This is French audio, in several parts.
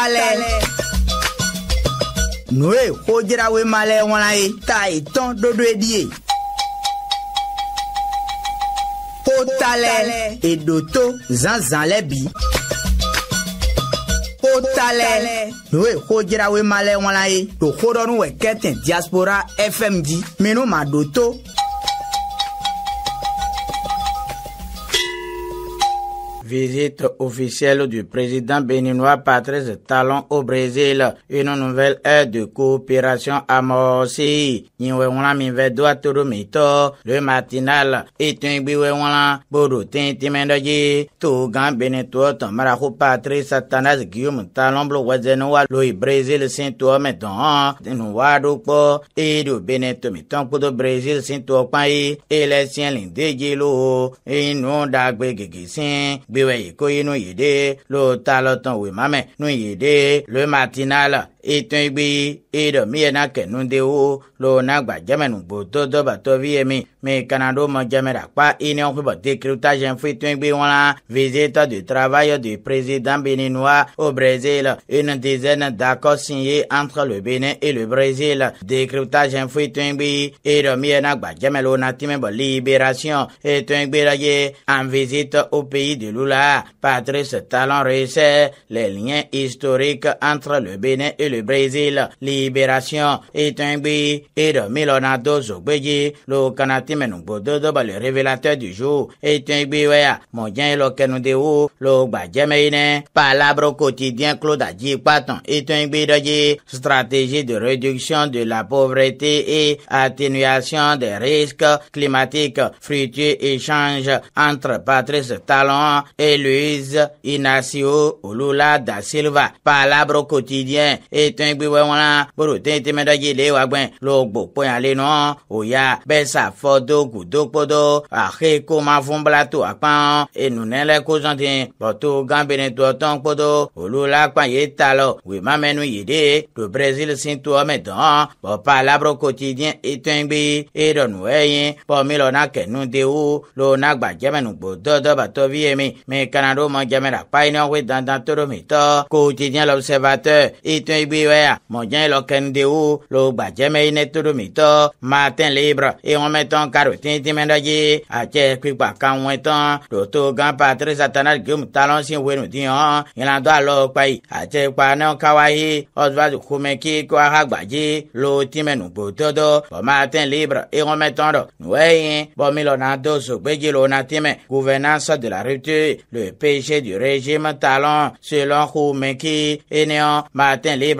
talẹ. nure kodzrawe malẹ wọn la ye ta ìtàn dodo edi die. ko talẹ edo to zanzan lẹ bi. ko talẹ nure kodzrawe malẹ wọn la ye to kodọnu wẹ kẹtẹ diaspora fm di minnu ma do to. Visite officielle du président béninois Patrice Talon au Brésil. Une nouvelle aide de coopération amorcée. Niwewana mivedwa turumito, le matinal, itungbiwewana, burutin timendaji, tougan benetoa tamarahu Patrice Satanas Guillaume Talon blowazenoa, le Brésil sintoa meton, nuwadupo, idu beneto miton kudo Brésil Saint-Tômeton et sintoa pai, elesien lindegilo, inundagwe gegisin, bewe yiko ye no yede, lo taloton we mame, nou yede, le matinal, itɔn igbe eɖɔ miyɛna kɛnudewo lo nagba jɛmɛnu gbodɔ dɔbatɔ viɛ mi mi kanado mɔ jɛmɛ la kpa eni wɔn fibɔ de kirita zɛn fo igbe du travail du président béninois au brésil une dizaine d'accord signé entre le bénin et le brésil de kirita zɛn fo itɔn igbe eɖɔ gba jɛmɛ lo libération itɔn igbe la ye en visite au pays de lula patrice talon réussait les liens historiques entre le bénin et le Brésil, Libération, Et et Leonardo Zogbeji, le Kanatime Nungbododoba, le révélateur du jour, Itangbi Wea, ah. de Lokenudeo, le Badjemeine, Palabre quotidien Claude Adjipaton, un de stratégie de réduction de la pauvreté et atténuation des risques climatiques, fructueux échange entre Patrice Talon et Luiz Inacio Lula da Silva, Palabre quotidien, eto egbe wɛ wɔna boro tete mɛ dɔdzi le wa gbɛn lo gbo kpɔnya le nɔ oya bɛ safɔ do gudo kpodo axe ko ma fún bla to akpã enunɛ lɛ kozɔn ti bɔto gã bene tɔ tɔn kpodo olu la akpã ye ta lɔ wi ma mɛ nu yi de do brésil si to mɛ dɔn bɔ pa labro quotidien eto egbe e dɔ nu ɛyin bɔ mi lɔ na kɛnu de wo lo na gba jɛmɛ nu gbo dɔdɔ batɔ vi yɛ mi mi kana do mɔ jɛmɛ la kpa yi ni wɔn wi dandan toro mi tɔ quotidien l'observateur eto egbe. Guéguéwea, mon Dieu le Bajeme le Badjeme mito. matin libre, et on met en carotin timendaji, à tes kuipa kanwetan, le tout grand patri satanal gum talon si wenution, il en doit le pays, à tes kwanon kawaii, osvaz kumeki kwa hagbaji, le timenu botodo, bon matin libre, et on met en noyen, bon milonado soubegi lonatime, gouvernance de la rupture, le péché du régime talon, selon kumeki et néon, matin libre,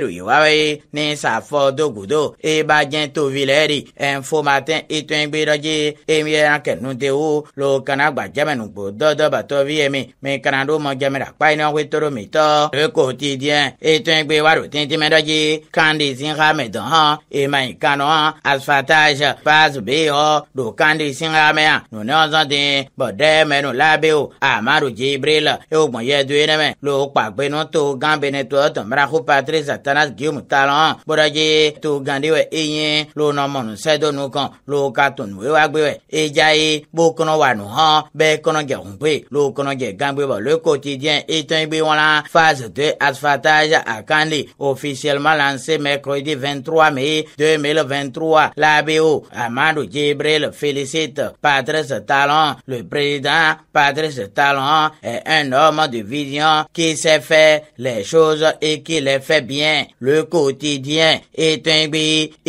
Peru Iwawe ni safo dogudo eba jẹn tovi lẹri ẹnfo matin ito ẹgbẹdọje emi ẹrankẹnute wo lo kana gba jẹmẹnu gbo dọdọ batọ vi ẹmi mi kana do mọ jẹmẹra kpa iná wí toro mi tọ eko ti diẹ ito ẹgbẹ waro titi mẹdọje kandi si ha mẹdọ hàn ema yi kanu hàn asfatage faazu bi họ do kandi si ha mẹya nune ọzọ ti bọdẹ mẹnu labẹ o amadu jibril ewu gbọn yẹ due nẹmẹ lo kpagbẹnu to gan benetọ tọmọra ko patrice ata. Uh, tana bodaje to be kono kono le quotidien est gbe phase de asfaltage à Kandi officiellement lancé mercredi 23 mai 2023 la bo Amadou jibril félicite Patrice Talon le président Patrice Talon est un homme de vision qui sait faire les choses et qui les fait bien le quotidien etɔngbe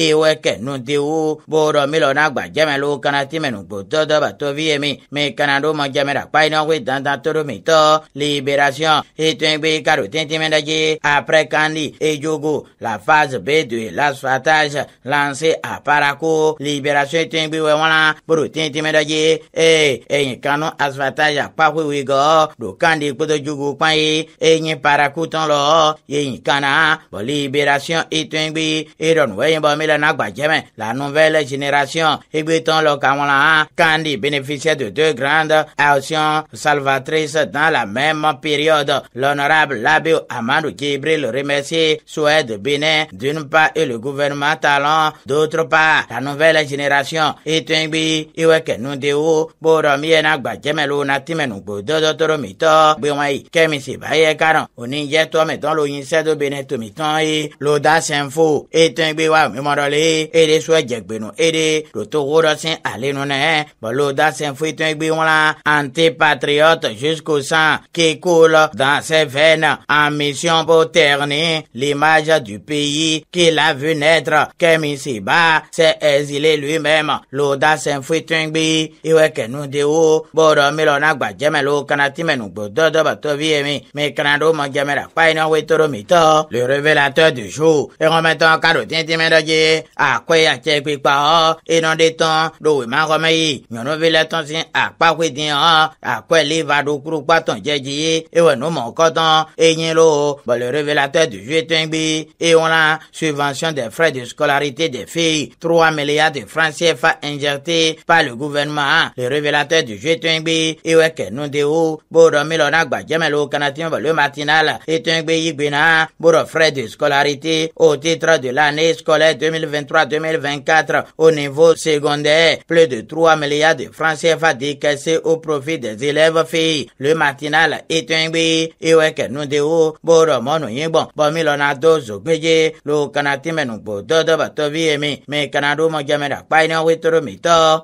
ewɔ kɛnu de wo bɔrɔ mi lɔ na gba jɛmɛ lo kana ti mɛnu gbo dɔdɔ ba tovi ye mi mi kana do mɔ jɛmɛ la kpai nɔgbe dandan toro mi tɔ libération etɔngbe karo titi mi dɛje après e kandi ejogo la phase b de l'asphatage lancé à parako libération etɔngbe wɛ wɔn la boro titi mi dɛje ee eyin kanu asphatage akpakoewe gɔ do kandi kpoto jogo kpan ye eyin parako tɔn lɔ yeyin kana. Bon, libération itwengbi, iron wayen bon milana gbajemen, la nouvelle génération, igbiton lo Candy kandi bénéficiait de deux grandes actions salvatrices dans la même période. L'honorable Labio Amadou Gibril remercie de Bénin d'une part et le gouvernement talent. d'autre part. La nouvelle génération itwengbi, iweke nundeo, boromie na gbajemelo na timenu gbododo Mito bimai, kemisi baye Karan, oninje tome don lo yinse Bénin kan ye loda sɛnfo etɔngbe wa mimɔdɔle ede sɔ jɛgbenu ede dotogo dɔ sɛn ale nu nɛ bɔn loda sɛnfo etɔngbe wɔla antipatriote jusqu'au sang qui coule dans ses veines en mission pour ternir l'image du pays qu'il a vu naître comme ici-bas s'est exilé lui-même loda sɛnfo etɔngbe iwɛ kɛnu de wo bɔdɔ milɔna gbadzɛmɛ lo kana timɛnu gbɔdɔdɔ batɔvi yɛ mi mi kana do mɔdzɛmɛ la kpa yi e na wo etoro mi tɔ le revɛ révélateur du jour. Et remettant carotin timendoye, à quoi ya tchè kwa et non détan, il ma romei, nyono vile l'attention, à quoi kwedin a, à quoi les do krou kwa ton djeji, et ouais nous mon coton, et yin lo, bah le révélateur du jour est et on a subvention des frais de scolarité des filles, 3 milliards de francs CFA injectés par le gouvernement, le révélateur du un Tungbi, et ouais que nous de pour bon, dormi l'on a gba, le canadien, le matinal, et Tungbi, yibina, bon, frais de scolarité au titre de l'année scolaire 2023-2024 au niveau secondaire. Plus de 3 milliards de francs CFA décaissés au profit des élèves filles. Le matinal est un oui. Iweke Nundeo, Boro Mono Yingbon, Bomilonato Zogbeye, Lo Kanatime Mais Dodo Batoviemi, Me Kanado Mogamera Paino Witoro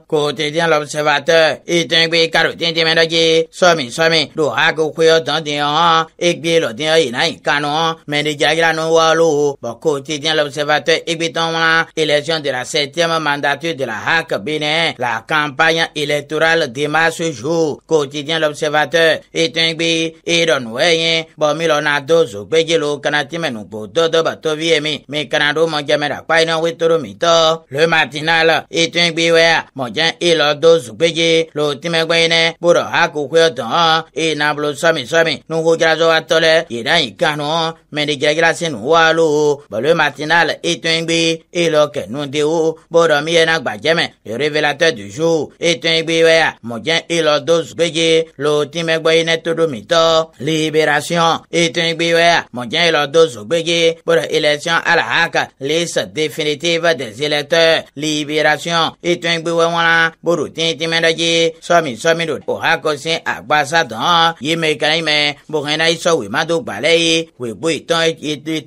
Quotidien L'Observateur, est un oui Karotin Dimendoye, Somi Somi, Lo Hako Kuyo Dandion, Ekbi Lo Dio Ina Ikano, Mendigagrano Laurent quotidien, l'observateur évitant élection de la septième mandature de la HAC Bénin. La campagne électorale démarre ce jour. Quotidien, l'observateur étengbi ironweyen bon milonado zogbejelo kanatime nugbo dodo batoviemi mi kanado mojamera paino witoro Le matinal étengbi wea mojan ilodo zogbeje lo timegwene buro haku kweoton inablo somi somi nungu grazo atole yidan ikano mendi wa lo bolo matinal etongbe eloke nundeo boro miena gbajeme le révélateur du jour etongbe wea modien elodos gbege lo timegbo ine todomito libération etongbe wea modien elodos gbege boro élection à la haka liste définitive des électeurs libération etongbe wea wana boro tintimedoji somi somi do o hakosin agbasa dan yemekanyime boro ina iso wemado gbalẹ ye wegbo itan ètò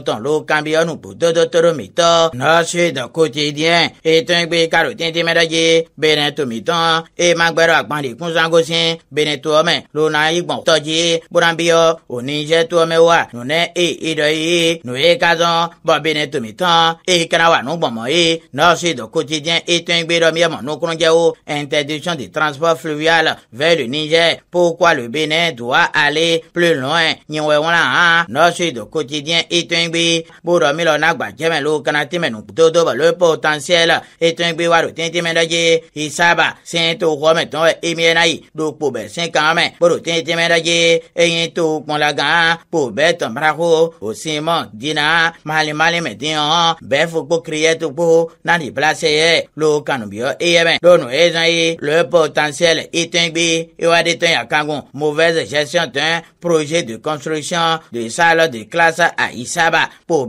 dans le Cambodge pour deux d'autres mitons. Notre d'un quotidien est un bé carotin de médaillé, bénéto miton, et magbero agbandi kunsangosin, bénéto ome, luna igbon toji, burambio, oninje to ome wa, nune e idoyi, nu e kazon, bon bénéto miton, et kanawa nou bon moye. Notre d'un quotidien est un bé domiamon nou interdiction du transport fluvial vers le Niger. Pourquoi le Bénin doit aller plus loin? Nyewe wana, notre d'un quotidien est un etɔɛgbe borɔ mi lɔ na gbadzɛmɛ lo kana tɛmɛ nukudodo balo potentiel etɔɛgbe wa do tɛntɛmɛ dɔ dze isaba sɛn to xɔmɛ tɔn emie na yi do kpo bɛ sɛn kan mɛ boro tɛntɛmɛ dɔ dze eyin to kpɔnla kpo bɛ tɔnbarako o simɔ dina malimali mɛ den hɔn fo fokpo kiriyɛ to kpo nani place yɛ lo kanubiyɔ eyɛmɛ lɔnu ezɔn ye le potentiel etɔɛgbe ewa de tɔn yakagun mauvaise gestion tɔn projet de construction de salle de classe à isa pour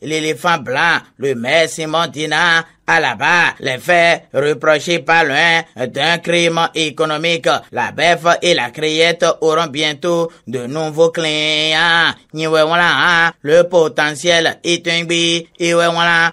l'éléphant blanc, le maire mandina à la barre. Les faits reprochés par l'un d'un crime économique. La bœuf et la criette auront bientôt de nouveaux clients. Hein? Le potentiel est un bi.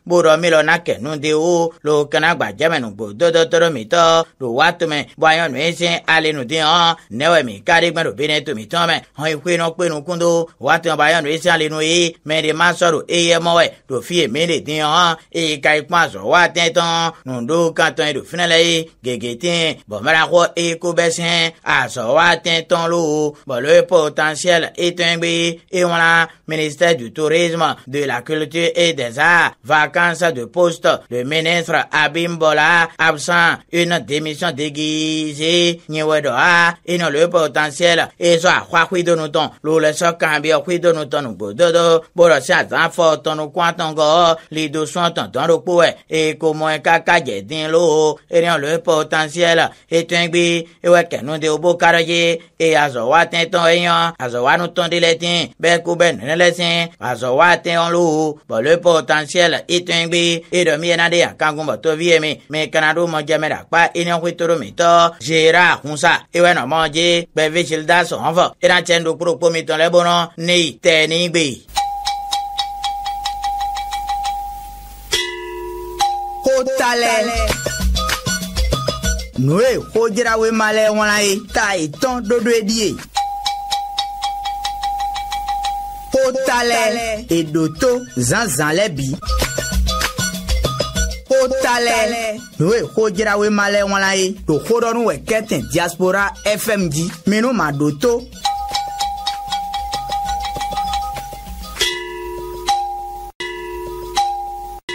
buromilonak, milona u. Lo kanagba jame nungbo do do mito. Lo watume. Boyon mesin ale nundi on. Newe mi binetumito, me rubine tu mitome. Hoi kwe no kwe nukundu. Watume boyon mesin ale nui. Mende masoro eye mowe. Lo fie mele din on. Eye kaik maso wat. tẽ tõnd nũndog kã tõe do fẽna la ye gege tẽ bõ me ra kõ y kobɛ sẽ a sɔ wa tẽ tõnd lo bõ le potentiel y tõegbe y ministère du tourisme de la culture et des arts vacances de poste le ministre abimbola absent une démission déguisée nye a y nɔ le potentiel y sɔ a xɔa xui donu tɔn lo le sɔ kan bi xui donu tɔn nu gbododo bó lɔ sí àzán fɔ tɔnu kó àtɔngɔ lido sɔn tɔn komɔɛ kaka dzedin loo eriyan lo potentiel etɔɛgbi ewɔ kɛnu de obo karadzi eye azɔwa tɛ tɔn eyan azɔwa nutɔn de lɛ tin bɛ ko bɛ nɛnɛ lɛ sin azɔwa tɛ wɔn loo bɔlɔ potentiel etɔɛgbi eɖɔ mi yɛna de akagun bɔtɔ vi yɛ mi mi kana do mɔdzɛmɛ la kpa eniyan koe toro mi tɔ zera kunsa ewɔ nɔ mɔdzi gbɛvi silida sɔn fɔ eɖa tɛ ŋdokuro kpomitɔ lɛ bonɔ ne yi tɛ ni gbe. talẹ. nùrè kó jẹ́ráwé malẹ̀ wọn la ye ta ìtàn dodo edi ye. kó talẹ̀ èdò tó zanzan lẹ́ bi. kó talẹ̀ nùrè kó jẹ́ráwé malẹ̀ wọn la ye tòkó dọ́nu wẹ̀ kẹ́tẹ̀ diaspora fm jí minnu ma do tó.